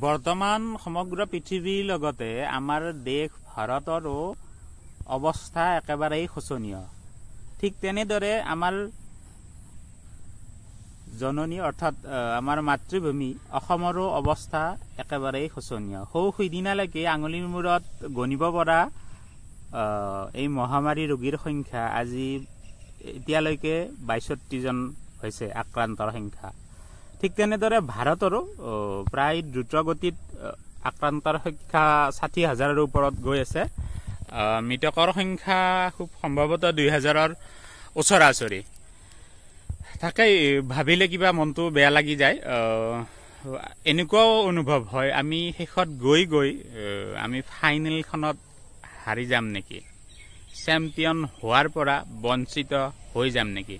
বৰ্তমান সমগ্ৰ পৃথিৱীৰ লগতে আমাৰ দেশ ভাৰতৰো অৱস্থা একেবাৰেই শোচনীয় ঠিক তেনেদৰে আমাৰ জননী অৰ্থাৎ আমাৰ মাতৃভূমি অসমৰো অৱস্থা একেবাৰেই শোচনীয় সৌ সিদিনালৈকে আঙুলিৰ মূৰত গণিব পৰা এই মহামাৰী ৰোগীৰ সংখ্যা আজি এতিয়ালৈকে বাইষষ্ঠিজন হৈছে আক্ৰান্তৰ সংখ্যা ঠিক তেনেদৰে ভাৰতৰো প্ৰায় দ্ৰুত গতিত আক্ৰান্তৰ সংখ্যা ষাঠি হাজাৰৰ ওপৰত গৈ আছে মৃতকৰ সংখ্যা খুব সম্ভৱতঃ দুই হাজাৰৰ ওচৰা ওচৰি তাকে ভাবিলে কিবা মনটো বেয়া লাগি যায় এনেকুৱাও অনুভৱ হয় আমি শেষত গৈ গৈ আমি ফাইনেলখনত হাৰি যাম নেকি চেম্পিয়ন হোৱাৰ পৰা বঞ্চিত হৈ যাম নেকি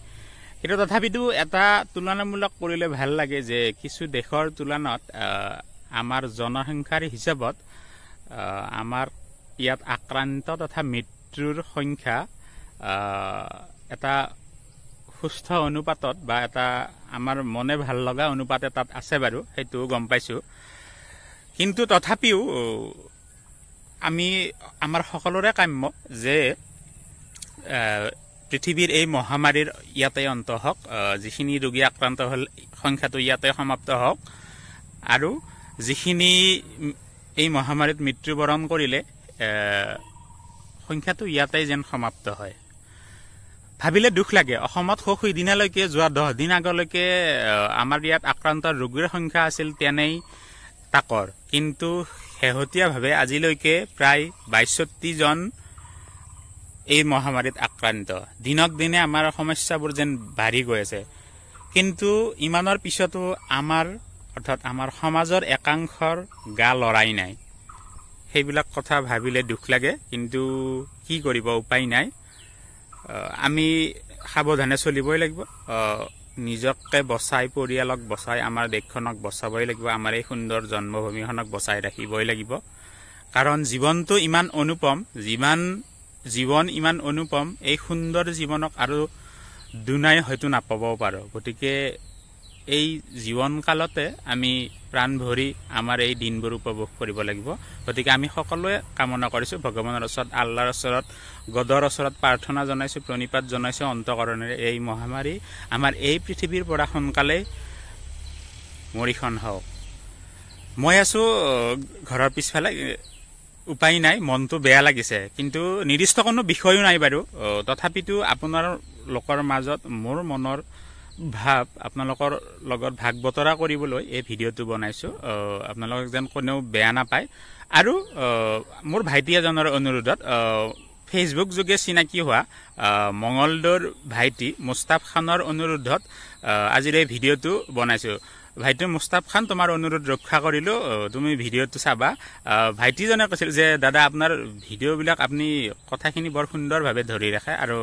কিন্তু তথাপিতো এটা তুলনামূলক কৰিলে ভাল লাগে যে কিছু দেশৰ তুলনাত আমাৰ জনসংখ্যাৰ হিচাপত আমাৰ ইয়াত আক্ৰান্ত তথা মৃত্যুৰ সংখ্যা এটা সুস্থ অনুপাতত বা এটা আমাৰ মনে ভাল লগা অনুপাতে তাত আছে বাৰু সেইটো গম পাইছোঁ কিন্তু তথাপিও আমি আমাৰ সকলোৰে কাম্য যে পৃথিৱীৰ এই মহামাৰীৰ ইয়াতে অন্ত হওক যিখিনি ৰোগী আক্ৰান্ত হ'ল সংখ্যাটো ইয়াতে সমাপ্ত হওক আৰু যিখিনি এই মহামাৰীত মৃত্যুবৰণ কৰিলে সংখ্যাটো ইয়াতে যেন সমাপ্ত হয় ভাবিলে দুখ লাগে অসমত সৌ সিদিনালৈকে যোৱা দহ দিন আগলৈকে আমাৰ ইয়াত আক্ৰান্ত ৰোগীৰ সংখ্যা আছিল তেনেই তাকৰ কিন্তু শেহতীয়াভাৱে আজিলৈকে প্ৰায় বাইষষ্ঠিজন এই মহামাৰীত আক্ৰান্ত দিনক দিনে আমাৰ সমস্যাবোৰ যেন বাঢ়ি গৈ আছে কিন্তু ইমানৰ পিছতো আমাৰ অৰ্থাৎ আমাৰ সমাজৰ একাংশৰ গা লৰাই নাই সেইবিলাক কথা ভাবিলে দুখ লাগে কিন্তু কি কৰিব উপায় নাই আমি সাৱধানে চলিবই লাগিব নিজকে বচাই পৰিয়ালক বচাই আমাৰ দেশখনক বচাবই লাগিব আমাৰ এই সুন্দৰ জন্মভূমিখনক বচাই ৰাখিবই লাগিব কাৰণ জীৱনটো ইমান অনুপম যিমান জীৱন ইমান অনুপম এই সুন্দৰ জীৱনক আৰু দুনাই হয়তো নাপাব পাৰোঁ গতিকে এই জীৱনকালতে আমি প্ৰাণ ভৰি আমাৰ এই দিনবোৰ উপভোগ কৰিব লাগিব গতিকে আমি সকলোৱে কামনা কৰিছোঁ ভগৱানৰ ওচৰত আল্লাৰ ওচৰত গদৰ ওচৰত প্ৰাৰ্থনা জনাইছোঁ প্ৰণীপাত জনাইছোঁ অন্তকৰণেৰে এই মহামাৰী আমাৰ এই পৃথিৱীৰ পৰা সোনকালেই মৰিখন হওক মই আছোঁ ঘৰৰ পিছফালে উপায় নাই মনটো বেয়া লাগিছে কিন্তু নিৰ্দিষ্ট কোনো বিষয়ো নাই বাৰু তথাপিতো আপোনাৰ লোকৰ মাজত মোৰ মনৰ ভাৱ আপোনালোকৰ লগত ভাগ বতৰা কৰিবলৈ এই ভিডিঅ'টো বনাইছোঁ আপোনালোকে যেন কোনেও বেয়া নাপায় আৰু মোৰ ভাইটি এজনৰ অনুৰোধত ফেচবুক যোগে চিনাকি হোৱা মঙলদৌৰ ভাইটি মুস্তাফ খানৰ অনুৰোধত আজিৰ এই ভিডিঅ'টো বনাইছোঁ ভাইটি মুস্তাফ খান তোমাৰ অনুৰোধ ৰক্ষা কৰিলোঁ তুমি ভিডিঅ'টো চাবা ভাইটিজনে কৈছিল যে দাদা আপোনাৰ ভিডিঅ'বিলাক আপুনি কথাখিনি বৰ সুন্দৰভাৱে ধৰি ৰাখে আৰু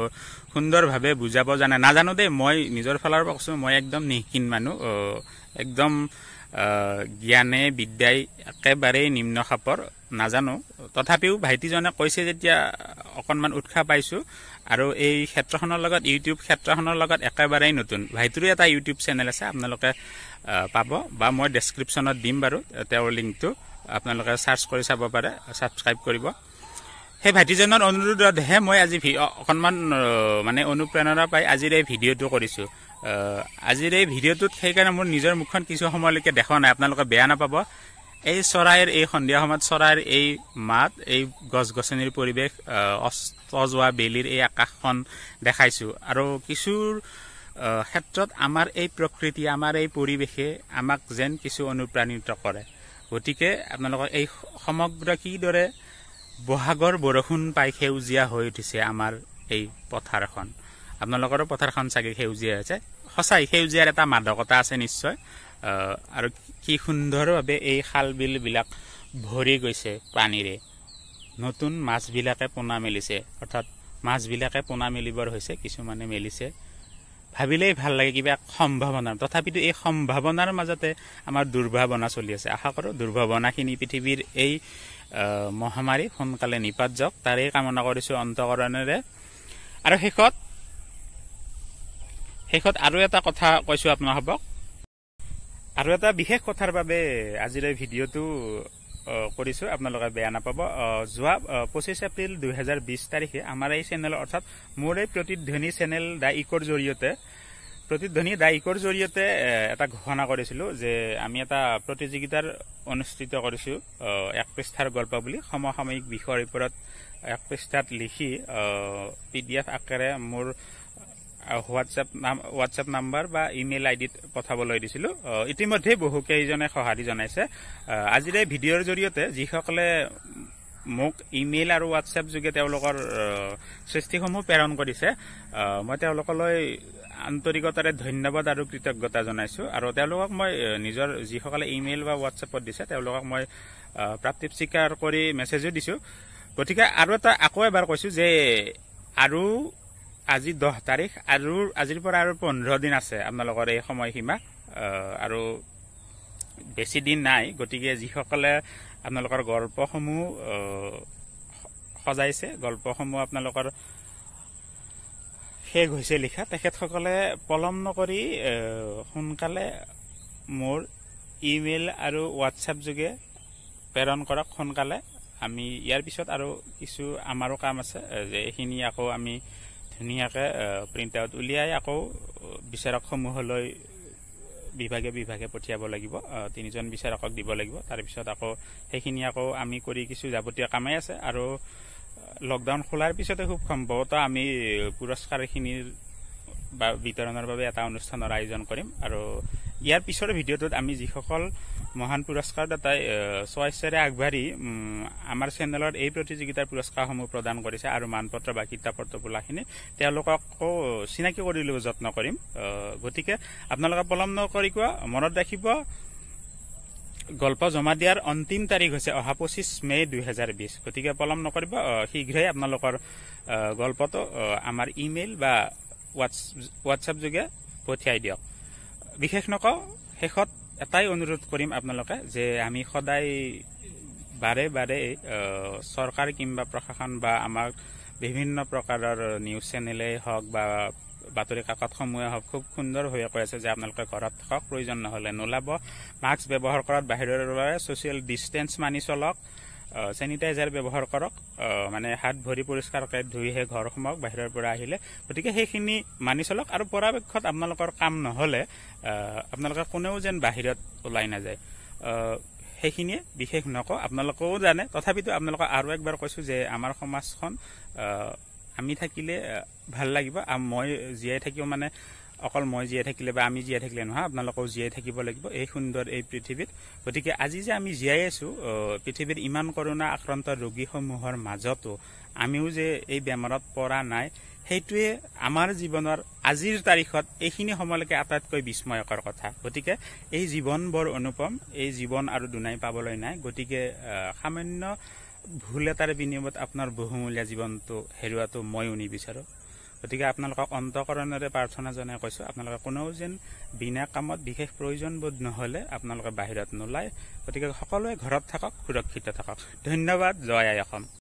সুন্দৰভাৱে বুজাব জানে নাজানো দেই মই নিজৰ ফালৰ পৰা কৈছোঁ মই একদম নিহীন মানুহ একদম জ্ঞানে বিদ্যাই একেবাৰেই নিম্ন খাপৰ নাজানো তথাপিও ভাইটিজনে কৈছে যেতিয়া অকণমান উৎসাহ পাইছোঁ আৰু এই ক্ষেত্ৰখনৰ লগত ইউটিউব ক্ষেত্ৰখনৰ লগত একেবাৰেই নতুন ভাইটিৰো এটা ইউটিউব চেনেল আছে আপোনালোকে পাব বা মই ডেছক্ৰিপশ্যনত দিম বাৰু তেওঁৰ লিংকটো আপোনালোকে চাৰ্চ কৰি চাব পাৰে ছাবস্ক্ৰাইব কৰিব সেই ভাইটিজনৰ অনুৰোধতহে মই আজি অকণমান মানে অনুপ্ৰেৰণা পাই আজিৰ এই ভিডিঅ'টো কৰিছোঁ আজিৰ এই ভিডিঅ'টোত সেইকাৰণে মোৰ নিজৰ মুখখন কিছু সময়লৈকে দেখা নাই আপোনালোকে বেয়া নাপাব এই চৰাইৰ এই সন্ধিয়া সময়ত চৰাইৰ এই মাত এই গছ গছনিৰ পৰিৱেশ অস্ত যোৱা বেলিৰ এই আকাশখন দেখাইছোঁ আৰু কিছু ক্ষেত্ৰত আমাৰ এই প্ৰকৃতি আমাৰ এই পৰিৱেশে আমাক যেন কিছু অনুপ্ৰাণিত কৰে গতিকে আপোনালোকৰ এই সমগ্ৰ কিদৰে বহাগৰ বৰষুণ পাই সেউজীয়া হৈ উঠিছে আমাৰ এই পথাৰখন আপোনালোকৰো পথাৰখন চাগে সেউজীয়া আছে সঁচাই সেউজীয়াৰ এটা মাদকতা আছে নিশ্চয় আৰু কি সুন্দৰভাৱে এই খাল বিলবিলাক ভৰি গৈছে পানীৰে নতুন মাছবিলাকে পোনা মেলিছে অৰ্থাৎ মাছবিলাকে পোনা মেলিবৰ হৈছে কিছুমানে মেলিছে ভাবিলেই ভাল লাগে কিবা সম্ভাৱনা তথাপিতো এই সম্ভাৱনাৰ মাজতে আমাৰ দুৰ্ভাৱনা চলি আছে আশা কৰোঁ দুৰ্ভাৱনাখিনি পৃথিৱীৰ এই মহামাৰী সোনকালে নিপাত যাওক তাৰেই কামনা কৰিছোঁ অন্তকৰণেৰে আৰু শেষত শেষত আৰু এটা কথা কৈছোঁ আপোনালোকক আৰু এটা বিশেষ কথাৰ বাবে আজিৰ ভিডিঅ'টো কৰিছো আপোনালোকে বেয়া নাপাব যোৱা পঁচিছ এপ্ৰিল দুহেজাৰ বিছ তাৰিখে আমাৰ এই চেনেল অৰ্থাৎ মোৰ এই প্ৰতিধ্বনি চেনেল দা ইকৰ জৰিয়তে প্ৰতিধ্বনি দ্য ইকৰ জৰিয়তে এটা ঘোষণা কৰিছিলোঁ যে আমি এটা প্ৰতিযোগিতাৰ অনুষ্ঠিত কৰিছোঁ এক পৃষ্ঠাৰ গল্প বুলি সমসাময়িক বিষয়ৰ ওপৰত এক পৃষ্ঠাত লিখি পি ডি এফ আকাৰে মোৰ হোৱাটছএপ নাম হোৱাটছএপ নাম্বাৰ বা ইমেইল আই ডিত পঠাবলৈ দিছিলোঁ ইতিমধ্যে বহুকেইজনে সঁহাৰি জনাইছে আজিৰে ভিডিঅ'ৰ জৰিয়তে যিসকলে মোক ইমেইল আৰু হোৱাটছএপ যোগে তেওঁলোকৰ সৃষ্টিসমূহ প্ৰেৰণ কৰিছে মই তেওঁলোকলৈ আন্তৰিকতাৰে ধন্যবাদ আৰু কৃতজ্ঞতা জনাইছোঁ আৰু তেওঁলোকক মই নিজৰ যিসকলে ইমেইল বা হোৱাটছএপত দিছে তেওঁলোকক মই প্ৰাপ্তি স্বীকাৰ কৰি মেছেজো দিছোঁ গতিকে আৰু এটা আকৌ এবাৰ কৈছোঁ যে আৰু আজি দহ তাৰিখ আৰু আজিৰ পৰা আৰু পোন্ধৰ দিন আছে আপোনালোকৰ এই সময়সীমা আৰু বেছি দিন নাই গতিকে যিসকলে আপোনালোকৰ গল্পসমূহ সজাইছে গল্পসমূহ আপোনালোকৰ শেষ হৈছে লিখা তেখেতসকলে পলম নকৰি সোনকালে মোৰ ইমেইল আৰু হোৱাটছএপ যোগে প্ৰেৰণ কৰক সোনকালে আমি ইয়াৰ পিছত আৰু কিছু আমাৰো কাম আছে যে এইখিনি আকৌ আমি ধুনীয়াকৈ প্ৰিণ্ট আউট উলিয়াই আকৌ বিচাৰকসমূহলৈ বিভাগে বিভাগে পঠিয়াব লাগিব তিনিজন বিচাৰকক দিব লাগিব তাৰপিছত আকৌ সেইখিনি আকৌ আমি কৰি কিছু যাৱতীয় কামেই আছে আৰু লকডাউন খোলাৰ পিছতে খুব সম্ভৱতঃ আমি পুৰস্কাৰখিনিৰ বা বিতৰণৰ বাবে এটা অনুষ্ঠানৰ আয়োজন কৰিম আৰু ইয়াৰ পিছৰ ভিডিঅ'টোত আমি যিসকল মহান পুৰস্কাৰদাতাই স্বেচ্ছাৰে আগবাঢ়ি আমাৰ চেনেলত এই প্ৰতিযোগিতাৰ পুৰস্কাৰসমূহ প্ৰদান কৰিছে আৰু মান পত্ৰ বা কিতাপ পত্ৰ পোলাখিনি তেওঁলোককো চিনাকি কৰিলেও যত্ন কৰিম গতিকে আপোনালোকে পলম নকৰি কোৱা মনত ৰাখিব গল্প জমা দিয়াৰ অন্তিম তাৰিখ হৈছে অহা পঁচিছ মে দুহেজাৰ বিছ গতিকে পলম নকৰিব শীঘ্ৰেই আপোনালোকৰ গল্পটো আমাৰ ইমেইল বা হোৱাটছএপ যোগে পঠিয়াই দিয়ক বিশেষ নকওঁ শেষত এটাই অনুৰোধ কৰিম আপোনালোকে যে আমি সদায় বাৰে বাৰে চৰকাৰ কিংবা প্ৰশাসন বা আমাক বিভিন্ন প্ৰকাৰৰ নিউজ চেনেলেই হওক বা বাতৰি কাকতসমূহে হওক খুব সুন্দৰভাৱে কৈ আছে যে আপোনালোকে ঘৰত থাকক প্ৰয়োজন নহ'লে নোলাব মাস্ক ব্যৱহাৰ কৰাত বাহিৰৰ বাবে ছচিয়েল ডিষ্টেঞ্চ মানি চলক চেনিটাইজাৰ ব্যৱহাৰ কৰক মানে হাত ভৰি পৰিষ্কাৰকৈ ধুইহে ঘৰ সোমাওক বাহিৰৰ পৰা আহিলে গতিকে সেইখিনি মানি চলক আৰু পৰাপক্ষত আপোনালোকৰ কাম নহ'লে আপোনালোকে কোনেও যেন বাহিৰত ওলাই নাযায় সেইখিনিয়ে বিশেষ নকওঁ আপোনালোকেও জানে তথাপিতো আপোনালোকক আৰু একবাৰ কৈছোঁ যে আমাৰ সমাজখন আমি থাকিলে ভাল লাগিব মই জীয়াই থাকিও মানে অকল মই জীয়াই থাকিলে বা আমি জীয়াই থাকিলে নহয় আপোনালোকেও জীয়াই থাকিব লাগিব এই সুন্দৰ এই পৃথিৱীত গতিকে আজি যে আমি জীয়াই আছোঁ পৃথিৱীৰ ইমান কৰোণা আক্ৰান্ত ৰোগীসমূহৰ মাজতো আমিও যে এই বেমাৰত পৰা নাই সেইটোৱে আমাৰ জীৱনৰ আজিৰ তাৰিখত এইখিনি সময়লৈকে আটাইতকৈ বিস্ময়কৰ কথা গতিকে এই জীৱন বৰ অনুপম এই জীৱন আৰু দুনাই পাবলৈ নাই গতিকে সামান্য ভুল এটাৰ বিনিময়ত আপোনাৰ বহুমূলীয়া জীৱনটো হেৰুৱাটো ময়ো নিবিচাৰোঁ গতিকে আপোনালোকক অন্তকৰণেৰে প্ৰাৰ্থনা জনাই কৈছোঁ আপোনালোকে কোনেও যেন বিনা কামত বিশেষ প্ৰয়োজনবোধ নহ'লে আপোনালোকে বাহিৰত নোলায় গতিকে সকলোৱে ঘৰত থাকক সুৰক্ষিত থাকক ধন্যবাদ জয় আই অসম